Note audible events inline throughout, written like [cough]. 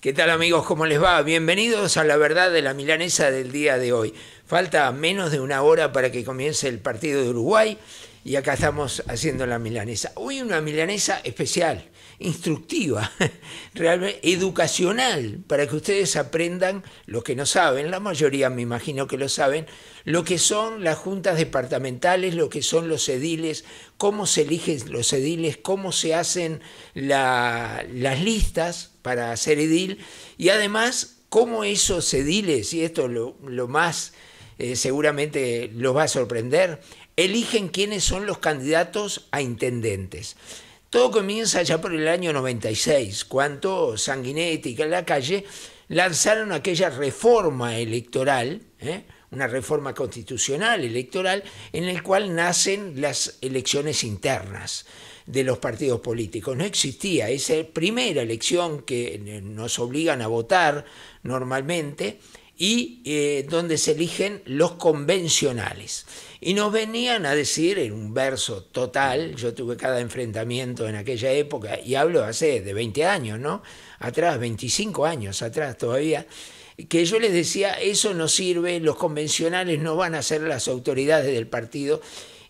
¿Qué tal amigos? ¿Cómo les va? Bienvenidos a la verdad de la milanesa del día de hoy. Falta menos de una hora para que comience el partido de Uruguay y acá estamos haciendo la milanesa. Hoy una milanesa especial instructiva, [laughs] realmente educacional, para que ustedes aprendan lo que no saben, la mayoría me imagino que lo saben, lo que son las juntas departamentales, lo que son los ediles, cómo se eligen los ediles, cómo se hacen las listas para hacer edil y además cómo esos ediles, y esto lo, más eh, seguramente los va a sorprender, eligen quiénes son los candidatos a intendentes. Todo comienza ya por el año 96, cuando Sanguinetti la Calle lanzaron aquella reforma electoral, ¿eh? una reforma constitucional electoral, en la cual nacen las elecciones internas de los partidos políticos. No existía esa primera elección que eh, nos obligan a votar normalmente y eh, donde se eligen los convencionales. Y nos venían a decir en un verso total, yo tuve cada enfrentamiento en aquella época, y hablo hace de 20 años, ¿no? Atrás, 25 años atrás todavía, que yo les decía, eso no sirve, los convencionales no van a ser las autoridades del partido.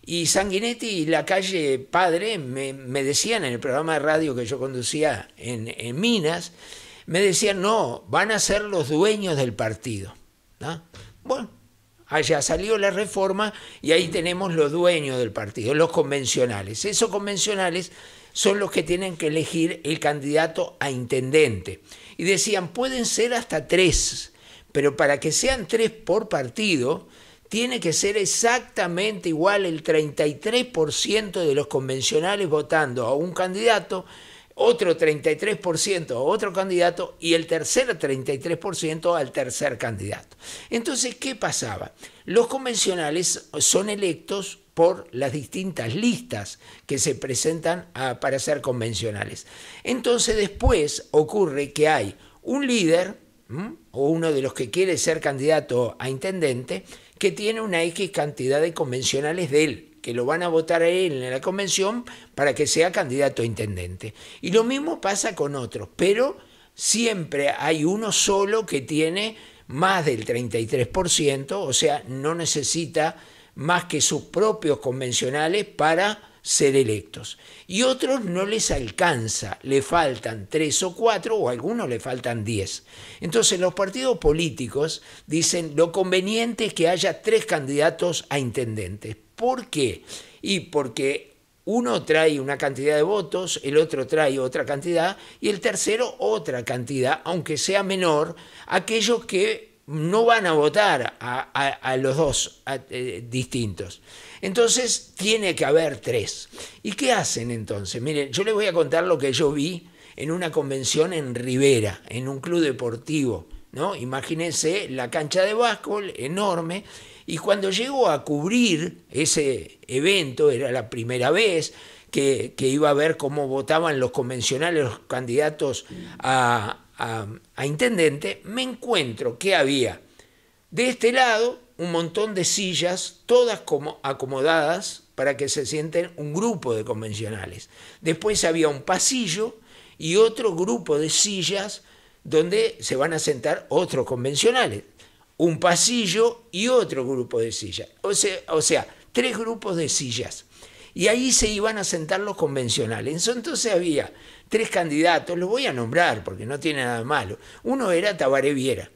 Y Sanguinetti y la calle Padre me, decían en el programa de radio que yo conducía en, Minas, me decían, no, van a ser los dueños del partido. Bueno, allá salió la reforma y ahí tenemos los dueños del partido, los convencionales. Esos convencionales son los que tienen que elegir el candidato a intendente. Y decían, pueden ser hasta tres, pero para que sean tres por partido, tiene que ser exactamente igual el 33% de los convencionales votando a un candidato otro 33% a otro candidato y el tercer 33% al tercer candidato. Entonces, ¿qué pasaba? Los convencionales son electos por las distintas listas que se presentan para ser convencionales. Entonces después ocurre que hay un líder o uno de los que quiere ser candidato a intendente que tiene una X cantidad de convencionales de él que lo van a votar a él en la convención para que sea candidato a intendente. Y lo mismo pasa con otros, pero siempre hay uno solo que tiene más del 33%, o sea, no necesita más que sus propios convencionales para ser electos. Y otros no les alcanza, le faltan tres o cuatro o a algunos le faltan diez. Entonces los partidos políticos dicen lo conveniente es que haya tres candidatos a intendentes, ¿Por qué? Y porque uno trae una cantidad de votos, el otro trae otra cantidad y el tercero otra cantidad, aunque sea menor, aquellos que no van a votar a, los dos eh, distintos. Entonces tiene que haber tres. ¿Y qué hacen entonces? Miren, yo les voy a contar lo que yo vi en una convención en Rivera, en un club deportivo. ¿no? Imagínense la cancha de básquetbol enorme y cuando llego a cubrir ese evento, era la primera vez que, iba a ver cómo votaban los convencionales, los candidatos a, intendente, me encuentro que había de este lado un montón de sillas, todas como acomodadas para que se sienten un grupo de convencionales. Después había un pasillo y otro grupo de sillas donde se van a sentar otros convencionales un pasillo y otro grupo de sillas. O sea, tres grupos de sillas. Y ahí se iban a sentar los convencionales. Entonces había tres candidatos, los voy a nombrar porque no tiene nada malo. Uno era Tabaré Viera,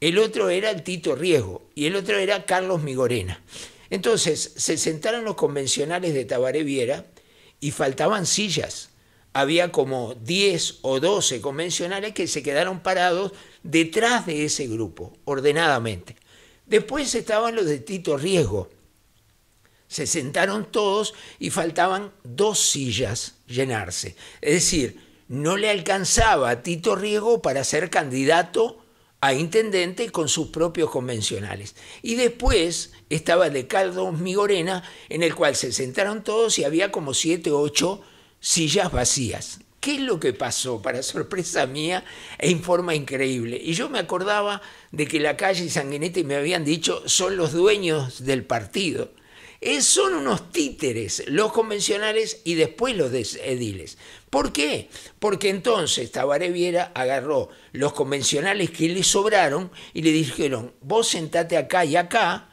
el otro era el Tito Riesgo y el otro era Carlos Migorena. Entonces se sentaron los convencionales de Tabaré Viera y faltaban sillas había como 10 o 12 convencionales que se quedaron parados detrás de ese grupo, ordenadamente. Después estaban los de Tito Riesgo. Se sentaron todos y faltaban dos sillas llenarse. Es decir, no le alcanzaba a Tito Riego para ser candidato a intendente con sus propios convencionales. Y después estaba el de Caldo Migorena, en el cual se sentaron todos y había como siete o ocho sillas vacías. ¿Qué es lo que pasó? Para sorpresa mía, en forma increíble. Y yo me acordaba de que la calle y Sanguinetti me habían dicho son los dueños del partido. Es, eh, son unos títeres, los convencionales y después los ediles. ¿Por qué? Porque entonces Tabaré Viera agarró los convencionales que le sobraron y le dijeron, vos sentate acá y acá,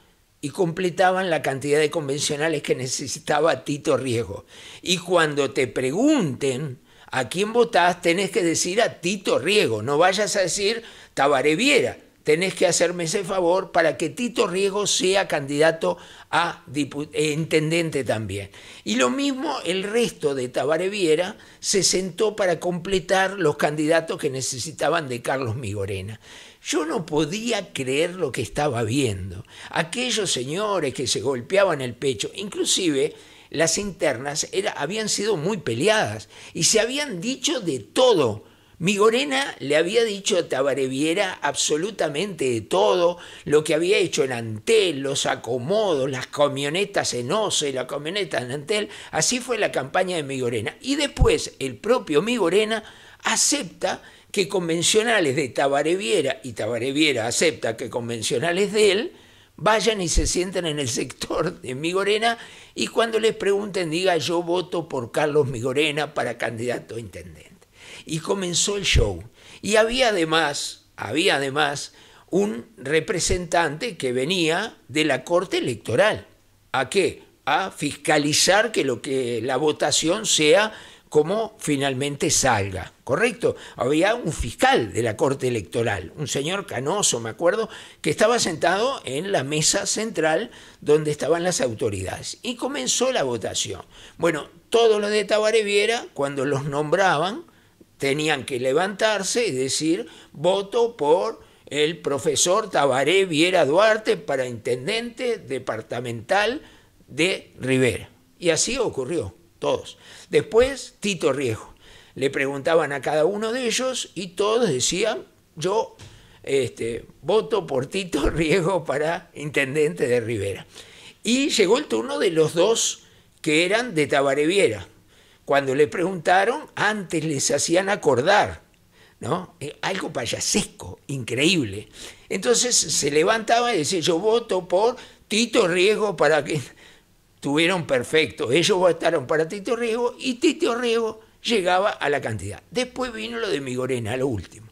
y completaban la cantidad de convencionales que necesitaba Tito Riego. Y cuando te pregunten a quién votás, tenés que decir a Tito Riego. no vayas a decir Tabaré Viera. Tenés que hacerme ese favor para que Tito Riego sea candidato a eh, intendente también. Y lo mismo el resto de Tabaré Viera se sentó para completar los candidatos que necesitaban de Carlos Migorena. Yo no podía creer lo que estaba viendo. Aquellos señores que se golpeaban el pecho, inclusive las internas habían sido muy peleadas y se habían dicho de todo. Migorena le había dicho a Tabareviera absolutamente de todo, lo que había hecho en Antel, los acomodos, las camionetas en Oce, la camioneta en Antel, así fue la campaña de Migorena. Y después el propio Migorena acepta que convencionales de Tabareviera, y Tabareviera acepta que convencionales de él, vayan y se sienten en el sector de Migorena y cuando les pregunten diga yo voto por Carlos Migorena para candidato a intendente. Y comenzó el show. Y había además, había además un representante que venía de la Corte Electoral. ¿A qué? A fiscalizar que, lo que la votación sea como finalmente salga, ¿correcto? Había un fiscal de la Corte Electoral, un señor Canoso, me acuerdo, que estaba sentado en la mesa central donde estaban las autoridades y comenzó la votación. Bueno, todos los de Tabaré Viera, cuando los nombraban, tenían que levantarse y decir, voto por el profesor Tabaré Viera Duarte para intendente departamental de Rivera. Y así ocurrió. Después, Tito Riego. Le preguntaban a cada uno de ellos y todos decían, yo este, voto por Tito [laughs] Riego para intendente de Rivera. Y llegó el turno de los dos que eran de Tabareviera. Cuando le preguntaron, antes les hacían acordar, ¿no? Eh, algo payasesco, increíble. Entonces se levantaba y decía, yo voto por Tito Riego para que estuvieron perfectos. Ellos votaron para Tito Riego y Tito Riego llegaba a la cantidad. Después vino lo de Migorena, lo último.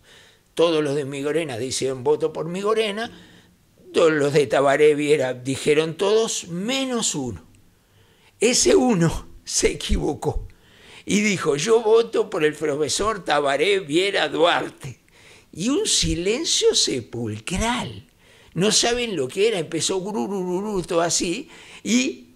Todos los de Migorena dicen voto por Migorena, todos los de Tabaré Viera dijeron todos menos uno. Ese uno [laughs] se equivocó y dijo, yo voto por el profesor Tabaré Viera Duarte. Y un silencio sepulcral. No saben lo que era, empezó grurururu, todo así, y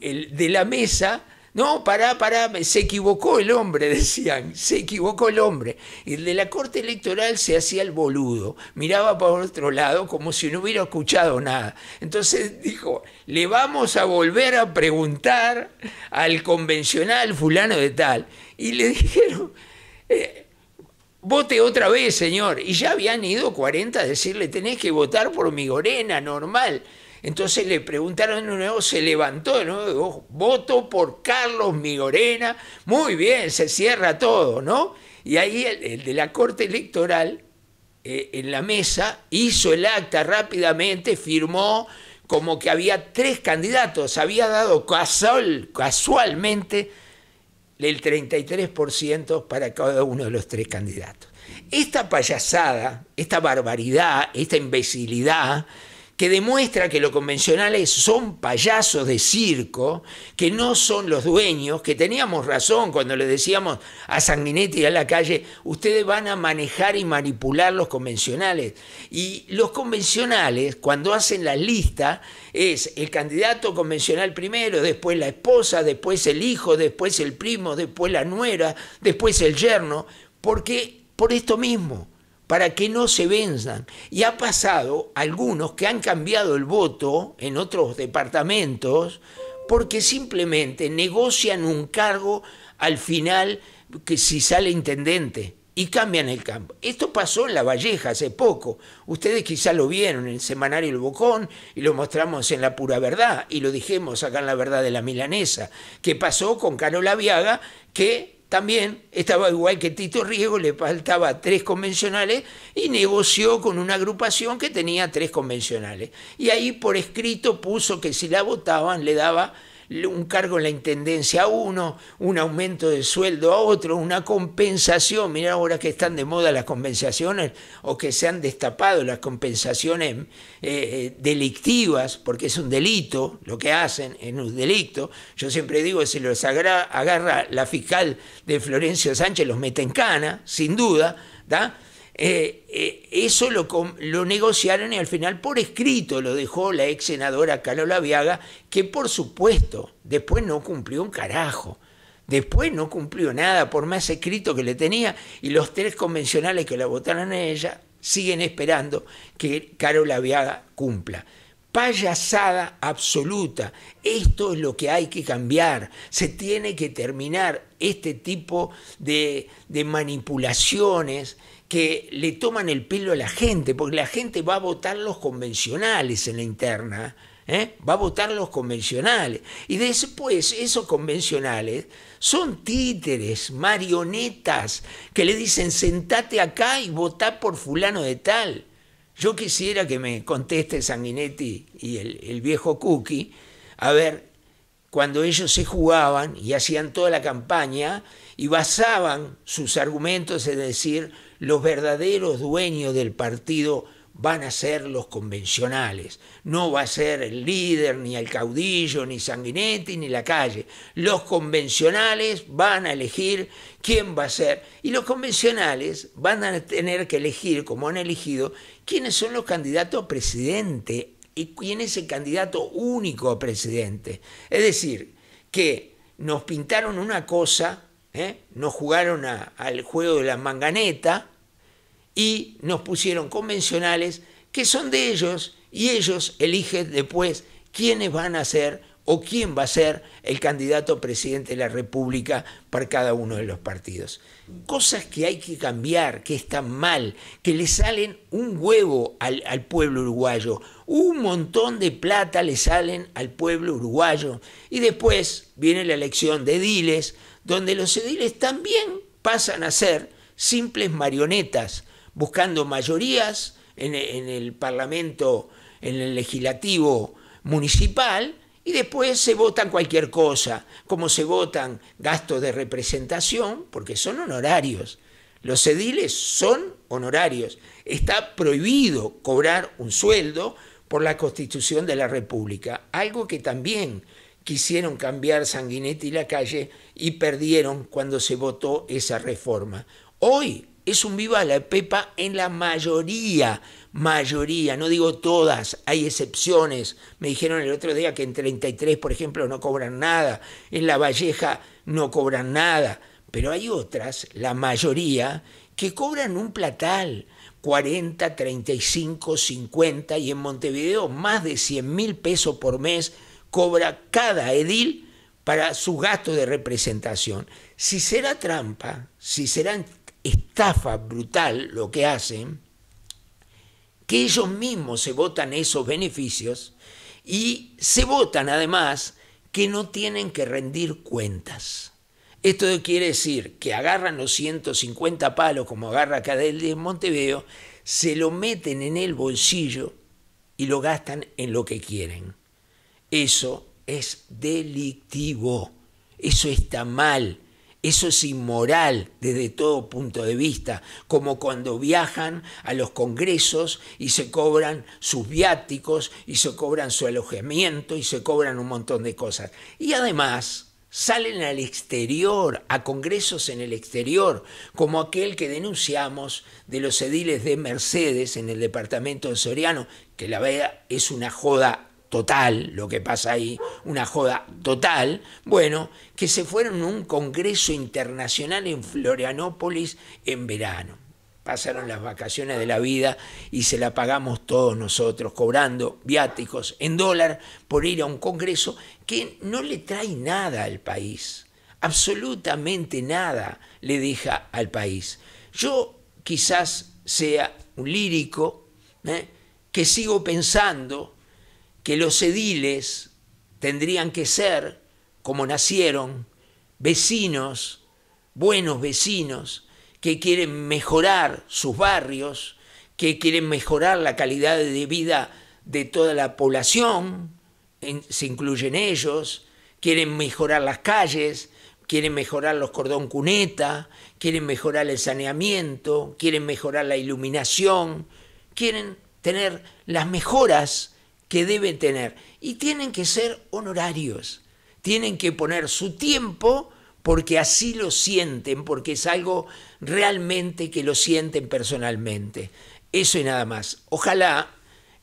el de la mesa, no, pará, pará, se equivocó el hombre, [laughs] decían, se equivocó el hombre. El de la corte electoral se hacía el boludo, miraba por otro lado como si no hubiera escuchado nada. Entonces dijo, le vamos a volver a preguntar al convencional fulano de tal. Y le [laughs] dijeron, eh, vote otra vez, señor. Y ya habían ido 40 a decirle, tenés que votar por mi Gorena, normal. Entonces le preguntaron de nuevo, se levantó de nuevo, voto por Carlos Migorena, muy bien, se cierra todo, ¿no? Y ahí el, de la Corte Electoral, eh, en la mesa, hizo el acta rápidamente, firmó como que había tres candidatos, había dado casualmente el 33% para cada uno de los tres candidatos. Esta payasada, esta barbaridad, esta imbecilidad, que demuestra que los convencionales son payasos de circo, que no son los dueños, que teníamos razón cuando le decíamos a Sanguinetti y a la calle, ustedes van a manejar y manipular los convencionales. Y los convencionales, cuando hacen la lista, es el candidato convencional primero, después la esposa, después el hijo, después el primo, después la nuera, después el yerno, porque por esto mismo, para que no se venzan. Y ha pasado algunos que han cambiado el voto en otros departamentos porque simplemente negocian un cargo al final que si sale intendente y cambian el campo. Esto pasó en La Valleja hace poco. Ustedes quizá lo vieron en el semanario El Bocón y lo mostramos en La Pura Verdad y lo dijimos acá en La Verdad de la Milanesa, que pasó con Carola Viaga, que también estaba igual que Tito Riego, le faltaba tres convencionales y negoció con una agrupación que tenía tres convencionales. Y ahí por escrito puso que si la votaban le daba un cargo en la intendencia a uno, un aumento de sueldo a otro, una compensación. mira ahora que están de moda las compensaciones o que se han destapado las compensaciones eh, eh, delictivas, porque es un delito lo que hacen, es un delito. Yo siempre digo, si los agarra, agarra la fiscal de Florencio Sánchez, los mete en cana, sin duda, ¿da? Eh, eh, eso lo, negociaron y al final por escrito lo dejó la ex senadora Carola Viaga, que por supuesto después no cumplió un carajo. Después no cumplió nada, por más escrito que le tenía, y los tres convencionales que la votaron a ella siguen esperando que Carola Viaga cumpla payasada absoluta. Esto es lo que hay que cambiar. Se tiene que terminar este tipo de, de manipulaciones, que le toman el pelo a la gente, porque la gente va a votar los convencionales en la interna, ¿eh? va a votar los convencionales. Y después esos convencionales son títeres, marionetas, que le dicen sentate acá y votá por fulano de tal. Yo quisiera que me conteste Sanguinetti y el, el viejo Cookie, a ver, cuando ellos se jugaban y hacían toda la campaña, y basaban sus argumentos en decir los verdaderos dueños del partido van a ser los convencionales, no va a ser el líder, ni el caudillo, ni Sanguinetti, ni la calle. Los convencionales van a elegir quién va a ser, y los convencionales van a tener que elegir, como han elegido, quiénes son los candidatos a presidente y quién es el candidato único a presidente. Es decir, que nos pintaron una cosa ¿eh? nos jugaron al juego de la manganeta y nos pusieron convencionales que son de ellos y ellos eligen después quiénes van a ser o quién va a ser el candidato presidente de la República para cada uno de los partidos. Cosas que hay que cambiar, que están mal, que le salen un huevo al pueblo uruguayo, un montón de plata le salen al pueblo uruguayo. Y después viene la elección de Diles, donde los ediles también pasan a ser simples marionetas, buscando mayorías e, en, el Parlamento, en el legislativo municipal, y después se votan cualquier cosa, como se votan gastos de representación, porque son honorarios. Los ediles son honorarios. Está prohibido cobrar un sueldo por la constitución de la República, algo que también quisieron cambiar Sanguinetti y la calle y perdieron cuando se votó esa reforma. Hoy es un viva la pepa en la mayoría, mayoría, no digo todas, hay excepciones. Me dijeron el otro día que en 33, por ejemplo, no cobran nada, en La Valleja no cobran nada, pero hay otras, la mayoría, que cobran un platal, 40, 35, 50 y en Montevideo más de 100 mil pesos por mes cobra cada edil para su gastos de representación. Si será trampa, si será estafa brutal lo que hacen, que ellos mismos se votan esos beneficios y se votan además que no tienen que rendir cuentas. Esto quiere decir que agarran los 150 palos como agarra Cadel de Montevideo, se lo meten en el bolsillo y lo gastan en lo que quieren. Eso es delictivo, eso está mal, eso es inmoral desde todo punto de vista, como cuando viajan a los congresos y se cobran sus viáticos y se cobran su alojamiento y se cobran un montón de cosas. Y además salen al exterior, a congresos en el exterior, como aquel que denunciamos de los ediles de Mercedes en el departamento de Soriano, que la verdad es una joda total, lo que pasa ahí, una joda total, bueno, que se fueron a un congreso internacional en Florianópolis en verano. Pasaron las vacaciones de la vida y se la pagamos todos nosotros, cobrando viáticos en dólar por ir a un congreso que no le trae nada al país, absolutamente nada le deja al país. Yo quizás sea un lírico ¿eh? que sigo pensando que los ediles tendrían que ser, como nacieron, vecinos, buenos vecinos, que quieren mejorar sus barrios, que quieren mejorar la calidad de vida de toda la población, se incluyen ellos, quieren mejorar las calles, quieren mejorar los cordón cuneta, quieren mejorar el saneamiento, quieren mejorar la iluminación, quieren tener las mejoras que debe tener. Y tienen que ser honorarios, tienen que poner su tiempo porque así lo sienten, porque es algo realmente que lo sienten personalmente. Eso y nada más. Ojalá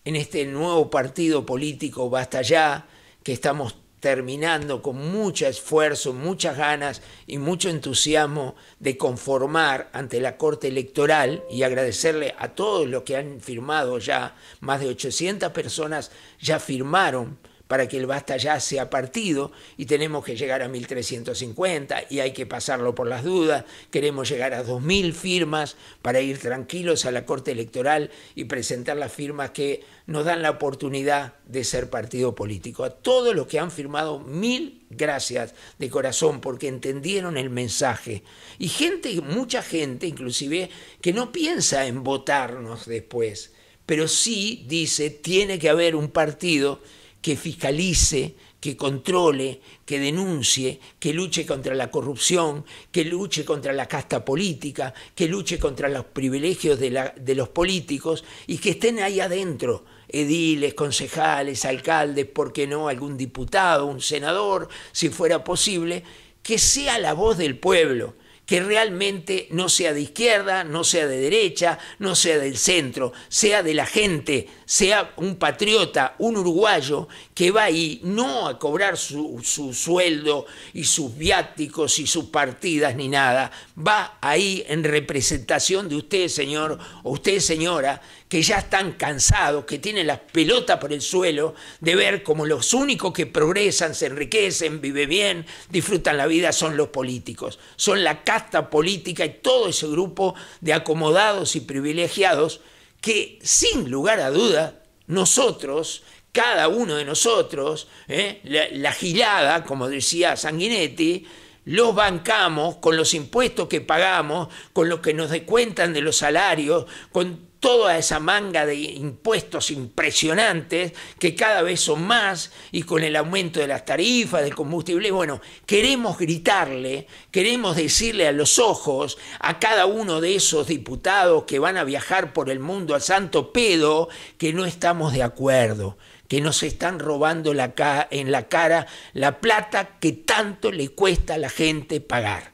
en este nuevo partido político Basta Ya, que estamos terminando con mucho esfuerzo, muchas ganas y mucho entusiasmo de conformar ante la Corte Electoral y agradecerle a todos los que han firmado ya, más de 800 personas ya firmaron para que el basta ya sea partido y tenemos que llegar a 1350 y hay que pasarlo por las dudas, queremos llegar a 2000 firmas para ir tranquilos a la Corte Electoral y presentar las firmas que nos dan la oportunidad de ser partido político. A todos los que han firmado, mil gracias de corazón porque entendieron el mensaje. Y gente, mucha gente inclusive, que no piensa en votarnos después, pero sí dice, tiene que haber un partido que fiscalice, que controle, que denuncie, que luche contra la corrupción, que luche contra la casta política, que luche contra los privilegios de, los políticos y que estén ahí adentro ediles, concejales, alcaldes, por qué no, algún diputado, un senador, si fuera posible, que sea la voz del pueblo que realmente no sea de izquierda, no sea de derecha, no sea del centro, sea de la gente, sea un patriota, un uruguayo que va ahí no a cobrar su, sueldo y sus viáticos y sus partidas ni nada, va ahí en representación de usted, señor, o usted, señora, que ya están cansados, que tienen las pelotas por el suelo, de ver como los únicos que progresan, se enriquecen, viven bien, disfrutan la vida son los políticos. Son la casta política y todo ese grupo de acomodados y privilegiados que sin lugar a duda nosotros, cada uno de nosotros, ¿eh? la, gilada, como decía Sanguinetti, los bancamos con los impuestos que pagamos, con lo que nos descuentan de los salarios, con toda esa manga de impuestos impresionantes que cada vez son más y con el aumento de las tarifas, del combustible, bueno, queremos gritarle, queremos decirle a los ojos a cada uno de esos diputados que van a viajar por el mundo al santo pedo que no estamos de acuerdo que nos están robando en la cara la plata que tanto le cuesta a la gente pagar.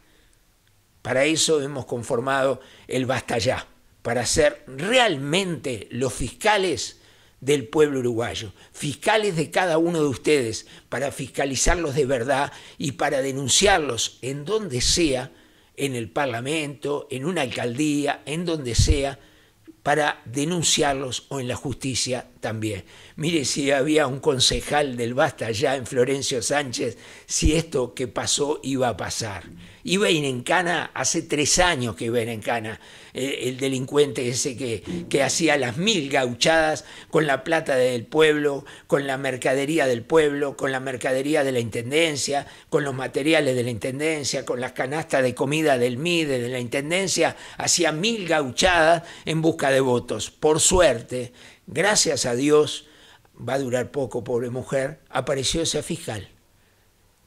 Para eso hemos conformado el Basta Ya para ser realmente los fiscales del pueblo uruguayo, fiscales de cada uno de ustedes, para fiscalizarlos de verdad y para denunciarlos en donde sea, en el Parlamento, en una alcaldía, en donde sea, para denunciarlos o en la justicia también. Mire si había un concejal del Basta ya en Florencio Sánchez, si esto que pasó iba a pasar. Iba en cana, hace tres años que iba en cana, eh, el, delincuente ese que, que hacía las mil gauchadas con la plata del pueblo, con la mercadería del pueblo, con la mercadería de la Intendencia, con los materiales de la Intendencia, con las canastas de comida del MIDE, de la Intendencia, hacía mil gauchadas en busca de votos. Por suerte, Gracias a Dios, va a durar poco, pobre mujer, apareció ese fiscal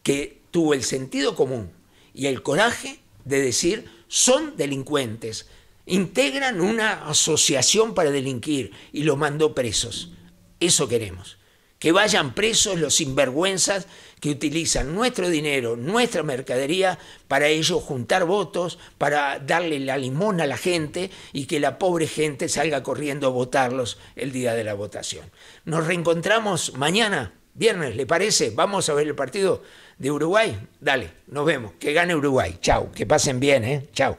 que tuvo el sentido común y el coraje de decir, son delincuentes, integran una asociación para delinquir y los mandó presos. Eso queremos que vayan presos los sinvergüenzas que utilizan nuestro dinero, nuestra mercadería, para ellos juntar votos, para darle la limón a la gente y que la pobre gente salga corriendo a votarlos el día de la votación. Nos reencontramos mañana, viernes, ¿le parece? Vamos a ver el partido de Uruguay. Dale, nos vemos. Que gane Uruguay. Chau, que pasen bien, ¿eh? Chau.